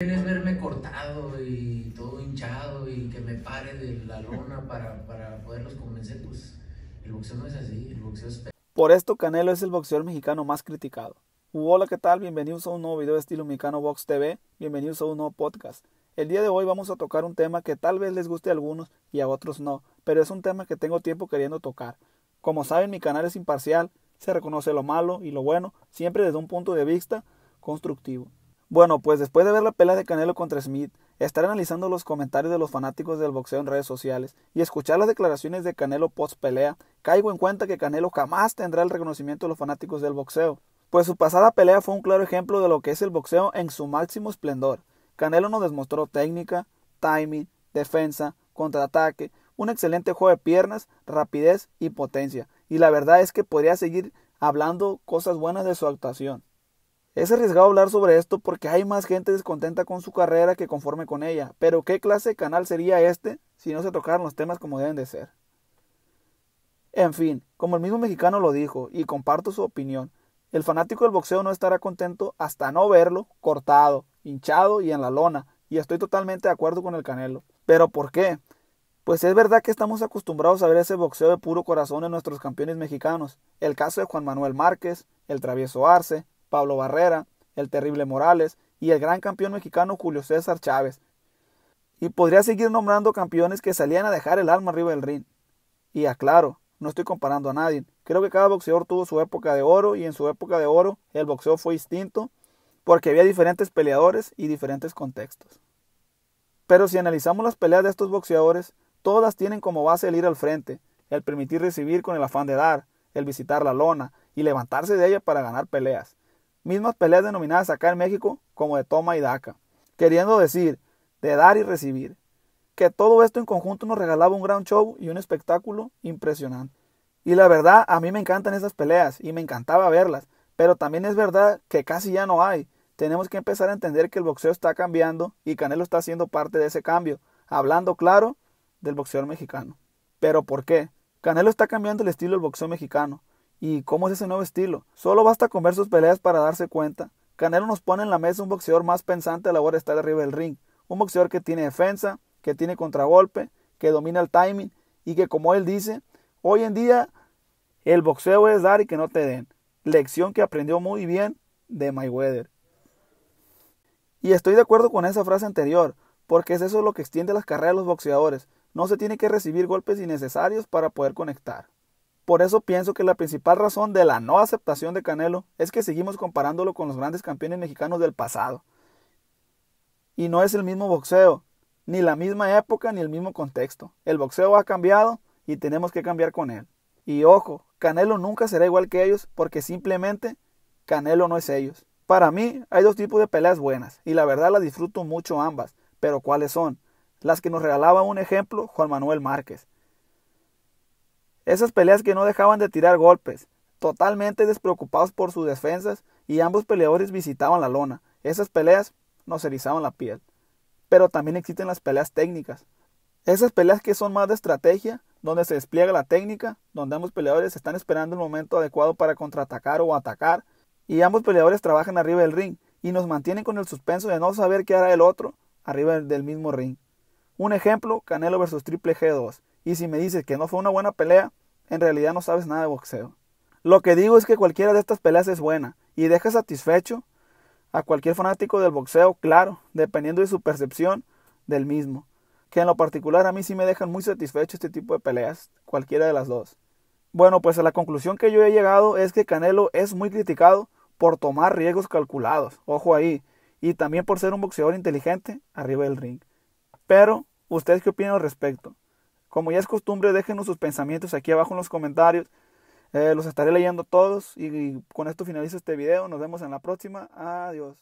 Quieres verme cortado y todo hinchado y que me pare de la lona para, para poderlos convencer, pues el boxeo no es así, el boxeo es... Por esto Canelo es el boxeador mexicano más criticado. Hola, ¿qué tal? Bienvenidos a un nuevo video de estilo mexicano Box TV, bienvenidos a un nuevo podcast. El día de hoy vamos a tocar un tema que tal vez les guste a algunos y a otros no, pero es un tema que tengo tiempo queriendo tocar. Como saben, mi canal es imparcial, se reconoce lo malo y lo bueno, siempre desde un punto de vista constructivo. Bueno, pues después de ver la pelea de Canelo contra Smith, estar analizando los comentarios de los fanáticos del boxeo en redes sociales y escuchar las declaraciones de Canelo post pelea, caigo en cuenta que Canelo jamás tendrá el reconocimiento de los fanáticos del boxeo, pues su pasada pelea fue un claro ejemplo de lo que es el boxeo en su máximo esplendor. Canelo nos demostró técnica, timing, defensa, contraataque, un excelente juego de piernas, rapidez y potencia, y la verdad es que podría seguir hablando cosas buenas de su actuación. Es arriesgado hablar sobre esto porque hay más gente descontenta con su carrera que conforme con ella, pero ¿qué clase de canal sería este si no se tocaran los temas como deben de ser? En fin, como el mismo mexicano lo dijo, y comparto su opinión, el fanático del boxeo no estará contento hasta no verlo cortado, hinchado y en la lona, y estoy totalmente de acuerdo con el Canelo. ¿Pero por qué? Pues es verdad que estamos acostumbrados a ver ese boxeo de puro corazón en nuestros campeones mexicanos. El caso de Juan Manuel Márquez, el travieso Arce, Pablo Barrera, el terrible Morales y el gran campeón mexicano Julio César Chávez. Y podría seguir nombrando campeones que salían a dejar el alma arriba del ring. Y aclaro, no estoy comparando a nadie. Creo que cada boxeador tuvo su época de oro y en su época de oro el boxeo fue distinto porque había diferentes peleadores y diferentes contextos. Pero si analizamos las peleas de estos boxeadores, todas tienen como base el ir al frente, el permitir recibir con el afán de dar, el visitar la lona y levantarse de ella para ganar peleas mismas peleas denominadas acá en México como de toma y daca, queriendo decir, de dar y recibir, que todo esto en conjunto nos regalaba un gran show y un espectáculo impresionante. Y la verdad, a mí me encantan esas peleas y me encantaba verlas, pero también es verdad que casi ya no hay. Tenemos que empezar a entender que el boxeo está cambiando y Canelo está siendo parte de ese cambio, hablando claro del boxeador mexicano. ¿Pero por qué? Canelo está cambiando el estilo del boxeo mexicano. ¿Y cómo es ese nuevo estilo? Solo basta con ver sus peleas para darse cuenta. Canelo nos pone en la mesa un boxeador más pensante a la hora de estar arriba del ring, un boxeador que tiene defensa, que tiene contragolpe, que domina el timing y que como él dice, hoy en día el boxeo es dar y que no te den. Lección que aprendió muy bien de Mayweather. Y estoy de acuerdo con esa frase anterior, porque es eso lo que extiende las carreras de los boxeadores. No se tiene que recibir golpes innecesarios para poder conectar. Por eso pienso que la principal razón de la no aceptación de Canelo es que seguimos comparándolo con los grandes campeones mexicanos del pasado. Y no es el mismo boxeo, ni la misma época, ni el mismo contexto. El boxeo ha cambiado y tenemos que cambiar con él. Y ojo, Canelo nunca será igual que ellos porque simplemente Canelo no es ellos. Para mí hay dos tipos de peleas buenas y la verdad las disfruto mucho ambas, pero ¿cuáles son? Las que nos regalaba un ejemplo Juan Manuel Márquez esas peleas que no dejaban de tirar golpes, totalmente despreocupados por sus defensas y ambos peleadores visitaban la lona. Esas peleas nos erizaban la piel. Pero también existen las peleas técnicas. Esas peleas que son más de estrategia, donde se despliega la técnica, donde ambos peleadores están esperando el momento adecuado para contraatacar o atacar, y ambos peleadores trabajan arriba del ring y nos mantienen con el suspenso de no saber qué hará el otro arriba del mismo ring. Un ejemplo, Canelo vs Triple G2. Y si me dices que no fue una buena pelea, en realidad no sabes nada de boxeo. Lo que digo es que cualquiera de estas peleas es buena y deja satisfecho a cualquier fanático del boxeo, claro, dependiendo de su percepción del mismo. Que en lo particular a mí sí me dejan muy satisfecho este tipo de peleas, cualquiera de las dos. Bueno, pues a la conclusión que yo he llegado es que Canelo es muy criticado por tomar riesgos calculados, ojo ahí, y también por ser un boxeador inteligente arriba del ring. Pero, ¿ustedes qué opinan al respecto? Como ya es costumbre, déjenos sus pensamientos aquí abajo en los comentarios. Eh, los estaré leyendo todos y, y con esto finalizo este video. Nos vemos en la próxima. Adiós.